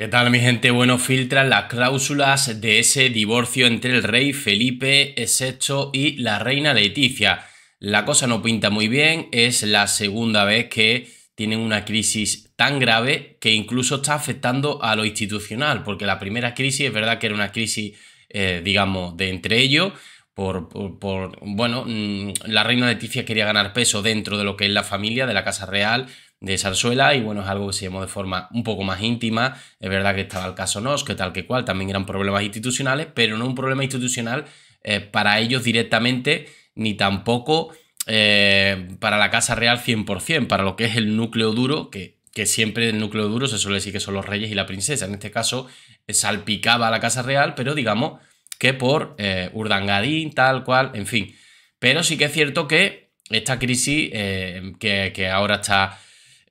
¿Qué tal mi gente? Bueno, filtran las cláusulas de ese divorcio entre el rey Felipe VI y la reina Leticia. La cosa no pinta muy bien, es la segunda vez que tienen una crisis tan grave que incluso está afectando a lo institucional, porque la primera crisis es verdad que era una crisis, eh, digamos, de entre ellos, por, por, por, bueno, mm, la reina Leticia quería ganar peso dentro de lo que es la familia, de la Casa Real, de zarzuela, y bueno, es algo que se llamó de forma un poco más íntima. Es verdad que estaba el caso NOS, que tal que cual, también eran problemas institucionales, pero no un problema institucional eh, para ellos directamente, ni tampoco eh, para la Casa Real 100%, para lo que es el núcleo duro, que, que siempre el núcleo duro se suele decir que son los reyes y la princesa. En este caso, eh, salpicaba la Casa Real, pero digamos que por Urdangadín, tal cual, en fin. Pero sí que es cierto que esta crisis que, que ahora está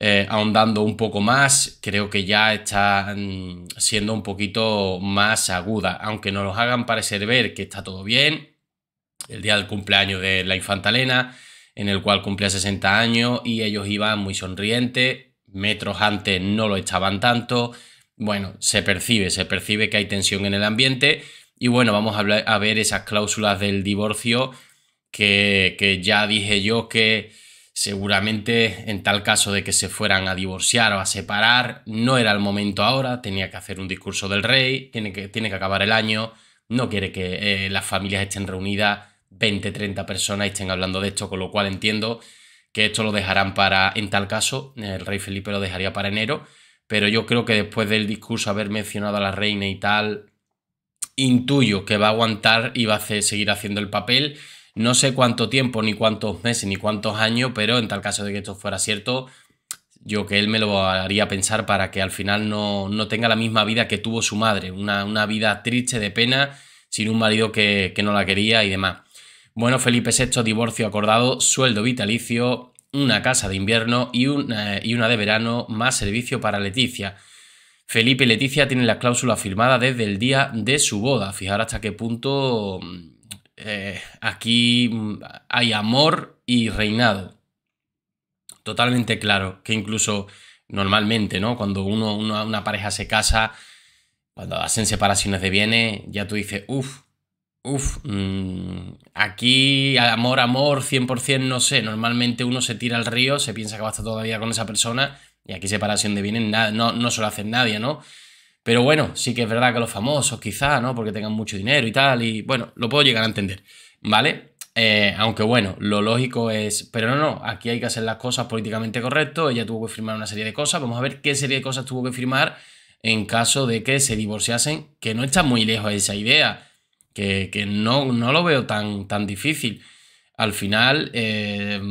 eh, ahondando un poco más, creo que ya están mm, siendo un poquito más aguda, aunque nos los hagan parecer ver que está todo bien, el día del cumpleaños de la infanta Elena, en el cual cumplía 60 años y ellos iban muy sonrientes, metros antes no lo estaban tanto, bueno, se percibe, se percibe que hay tensión en el ambiente y bueno, vamos a, ver esas cláusulas del divorcio que ya dije yo que Seguramente en tal caso de que se fueran a divorciar o a separar, no era el momento ahora, tenía que hacer un discurso del rey, tiene que, tiene que acabar el año, no quiere que eh, las familias estén reunidas 20, 30 personas y estén hablando de esto, con lo cual entiendo que esto lo dejarán para, en tal caso, el rey Felipe lo dejaría para enero, pero yo creo que después del discurso haber mencionado a la reina y tal, intuyo que va a aguantar y va a seguir haciendo el papel no sé cuánto tiempo, ni cuántos meses, ni cuántos años, pero en tal caso de que esto fuera cierto, yo que él me lo haría pensar para que al final no, no tenga la misma vida que tuvo su madre, una, vida triste de pena, sin un marido que, no la quería y demás. Bueno, Felipe VI, divorcio acordado, sueldo vitalicio, una casa de invierno y una, y una de verano, más servicio para Leticia. Felipe y Leticia tienen la cláusula firmada desde el día de su boda. Fijar hasta qué punto mm, eh, aquí mm, hay amor y reinado. Totalmente claro, que incluso normalmente, ¿no? Cuando uno, una pareja se casa, cuando hacen separaciones de bienes, ya tú dices, uff, uff, mm, aquí amor, amor, 100%, no sé. Normalmente uno se tira al río, se piensa que va a estar todavía con esa persona, y aquí separación de bienes no, no se lo hace nadie, ¿no? Pero bueno, sí que es verdad que los famosos quizá, ¿no? Porque tengan mucho dinero y tal, y bueno, lo puedo llegar a entender, ¿vale? Eh, aunque bueno, lo lógico es, pero no, no, aquí hay que hacer las cosas políticamente correcto, ella tuvo que firmar una serie de cosas, vamos a ver qué serie de cosas tuvo que firmar en caso de que se divorciasen, que no está muy lejos esa idea, que, no, no, lo veo tan, tan difícil. Al final, eh,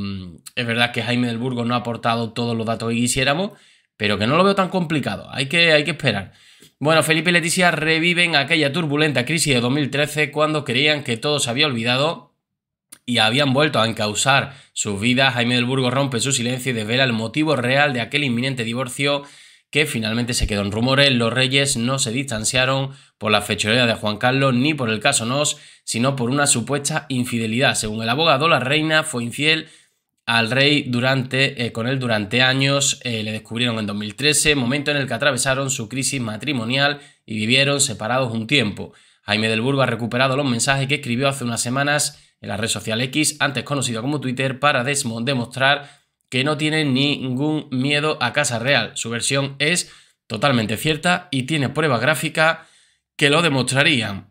es verdad que Jaime del Burgo no ha aportado todos los datos que quisiéramos, pero que no lo veo tan complicado, hay que, hay que esperar. Bueno, Felipe y Leticia reviven aquella turbulenta crisis de 2013 cuando creían que todo se había olvidado y habían vuelto a encausar sus vidas. Jaime del Burgo rompe su silencio y desvela el motivo real de aquel inminente divorcio que finalmente se quedó en rumores. Los reyes no se distanciaron por la fechoría de Juan Carlos ni por el caso Nos, sino por una supuesta infidelidad. Según el abogado, la reina fue infiel al rey durante, eh, con él durante años, eh, le descubrieron en 2013, momento en el que atravesaron su crisis matrimonial y vivieron separados un tiempo. Jaime del Burgo ha recuperado los mensajes que escribió hace unas semanas en la red social X, antes conocida como Twitter, para demostrar que no tiene ningún miedo a Casa Real. Su versión es totalmente cierta y tiene pruebas gráficas que lo demostrarían.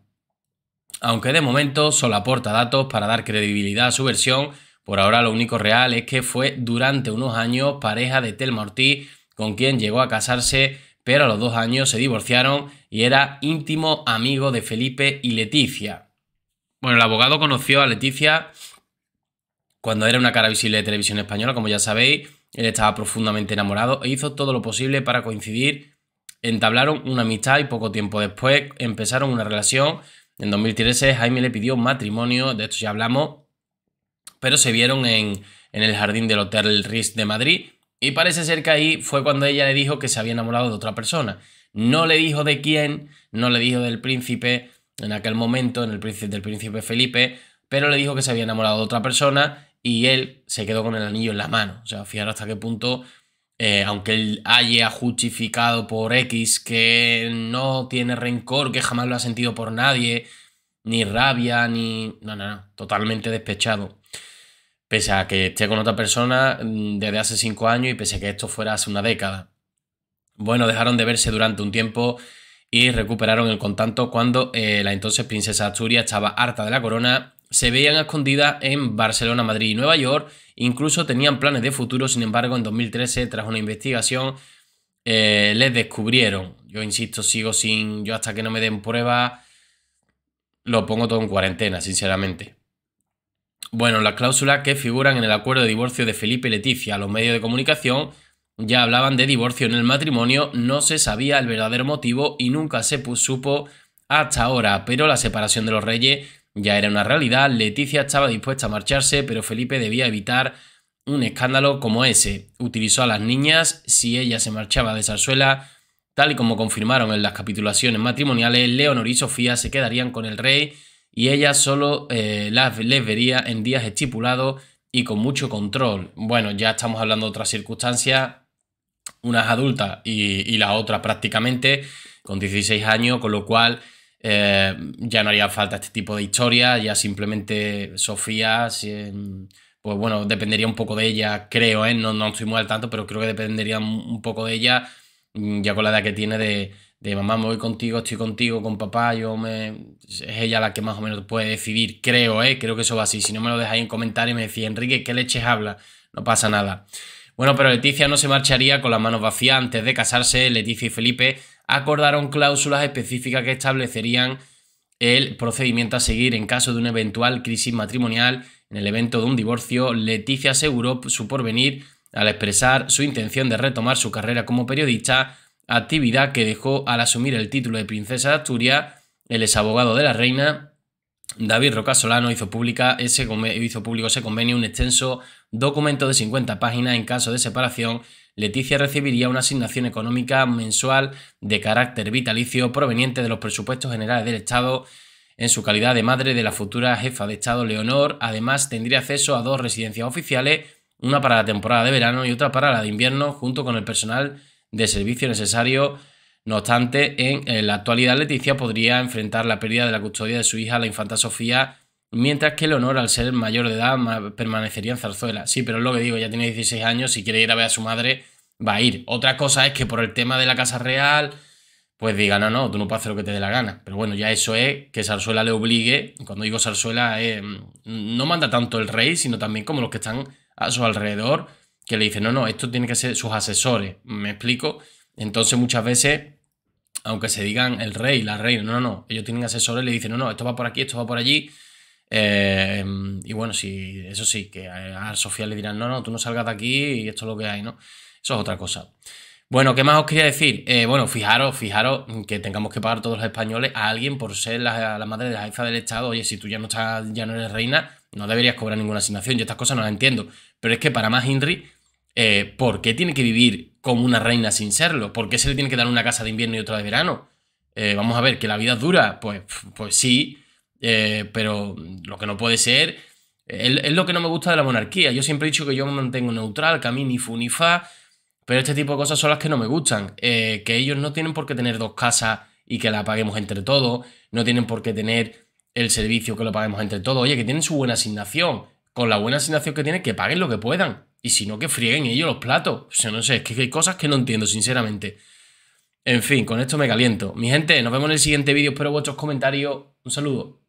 Aunque de momento solo aporta datos para dar credibilidad a su versión, por ahora lo único real es que fue durante unos años pareja de Telma Ortiz, con quien llegó a casarse, pero a los dos años se divorciaron y era íntimo amigo de Felipe y Leticia. Bueno, el abogado conoció a Leticia cuando era una cara visible de televisión española, como ya sabéis, él estaba profundamente enamorado e hizo todo lo posible para coincidir. Entablaron una amistad y poco tiempo después empezaron una relación. En 2013 Jaime le pidió matrimonio, de esto ya hablamos, pero se vieron en, el jardín del Hotel Ritz de Madrid y parece ser que ahí fue cuando ella le dijo que se había enamorado de otra persona. No le dijo de quién, no le dijo del príncipe en aquel momento, en el príncipe, del príncipe Felipe, pero le dijo que se había enamorado de otra persona y él se quedó con el anillo en la mano. O sea, fijaros hasta qué punto, eh, aunque él haya justificado por X que no tiene rencor, que jamás lo ha sentido por nadie, ni rabia, ni... No, no, no, totalmente despechado pese a que esté con otra persona mm, desde hace cinco años y pese a que esto fuera hace una década. Bueno, dejaron de verse durante un tiempo y recuperaron el contacto cuando eh, la entonces princesa Asturias estaba harta de la corona. Se veían escondidas en Barcelona, Madrid y Nueva York. Incluso tenían planes de futuro. Sin embargo, en 2013, tras una investigación, eh, les descubrieron. Yo insisto, sigo sin. Yo hasta que no me den prueba, lo pongo todo en cuarentena, sinceramente. Bueno, las cláusulas que figuran en el acuerdo de divorcio de Felipe y Leticia, los medios de comunicación ya hablaban de divorcio en el matrimonio, no se sabía el verdadero motivo y nunca se supo hasta ahora, pero la separación de los reyes ya era una realidad, Leticia estaba dispuesta a marcharse, pero Felipe debía evitar un escándalo como ese. Utilizó a las niñas, si ella se marchaba de Zarzuela, tal y como confirmaron en las capitulaciones matrimoniales, Leonor y Sofía se quedarían con el rey y ella solo eh, las, les vería en días estipulados y con mucho control. Bueno, ya estamos hablando de otras circunstancias, unas adultas y, y otras prácticamente con 16 años, con lo cual eh, ya no haría falta este tipo de historia, ya simplemente Sofía, mm, pues bueno, dependería un poco de ella, creo, ¿eh? no, no estoy muy al tanto, pero creo que dependería un poco de ella, mm, ya con la edad que tiene, de, de mamá me voy contigo, estoy contigo, con papá, yo me... Es ella la que más o menos puede decidir, creo, ¿eh? Creo que eso va así. Si no me lo dejáis en comentarios y me decía, Enrique, ¿qué leches habla? No pasa nada. Bueno, pero Leticia no se marcharía con las manos vacías. Antes de casarse, Leticia y Felipe acordaron cláusulas específicas que establecerían el procedimiento a seguir en caso de una eventual crisis matrimonial. En el evento de un divorcio, Leticia aseguró su porvenir al expresar su intención de retomar su carrera como periodista actividad que dejó al asumir el título de princesa de Asturias, el exabogado de la reina, David Roca Solano hizo, pública ese, hizo público ese convenio, un extenso documento de 50 páginas. En caso de separación, Leticia recibiría una asignación económica mensual de carácter vitalicio proveniente de los presupuestos generales del Estado en su calidad de madre de la futura jefa de Estado Leonor. Además, tendría acceso a dos residencias oficiales, una para la temporada de verano y otra para la de invierno, junto con el personal de servicio necesario. No obstante, en, la actualidad Leticia podría enfrentar la pérdida de la custodia de su hija, la infanta Sofía, mientras que Leonor, al ser mayor de edad, permanecería en Zarzuela. Sí, pero es lo que digo, ya tiene 16 años, si quiere ir a ver a su madre, va a ir. Otra cosa es que por el tema de la Casa Real, pues diga, no, no, tú no puedes hacer lo que te dé la gana. Pero bueno, ya eso es que Zarzuela le obligue, cuando digo Zarzuela, eh, no manda tanto el rey, sino también como los que están a su alrededor, que le dicen, no, no, esto tiene que ser sus asesores, me explico. Entonces muchas veces, aunque se digan el rey, la reina, no, no, ellos tienen asesores, le dicen, no, no, esto va por aquí, esto va por allí. Em, y bueno, si eso sí, que a Sofía le dirán, no, no, tú no salgas de aquí y esto es lo que hay, ¿no? Eso es otra cosa. Bueno, ¿qué más os quería decir? Eh, bueno, fijaros, fijaros que tengamos que pagar todos los españoles a alguien por ser la, madre de la jefa del Estado. Oye, si tú ya no estás, ya no eres reina, no deberías cobrar ninguna asignación. Yo estas cosas no las entiendo. Pero es que para más Henry, eh, ¿por qué tiene que vivir como una reina sin serlo? ¿Por qué se le tiene que dar una casa de invierno y otra de verano? Eh, vamos a ver, que la vida es dura, pues, pues sí, eh, pero lo que no puede ser es, lo que no me gusta de la monarquía. Yo siempre he dicho que yo me mantengo neutral, que a mí ni fu ni fa, pero este tipo de cosas son las que no me gustan. que ellos no tienen por qué tener dos casas y que la paguemos entre todos, no tienen por qué tener el servicio que lo paguemos entre todos. Oye, que tienen su buena asignación. Con la buena asignación que tienen, que paguen lo que puedan. Y si no, que frieguen ellos los platos. O sea, no sé, es que hay cosas que no entiendo, sinceramente. En fin, con esto me caliento. Mi gente, nos vemos en el siguiente vídeo. Espero vuestros comentarios. Un saludo.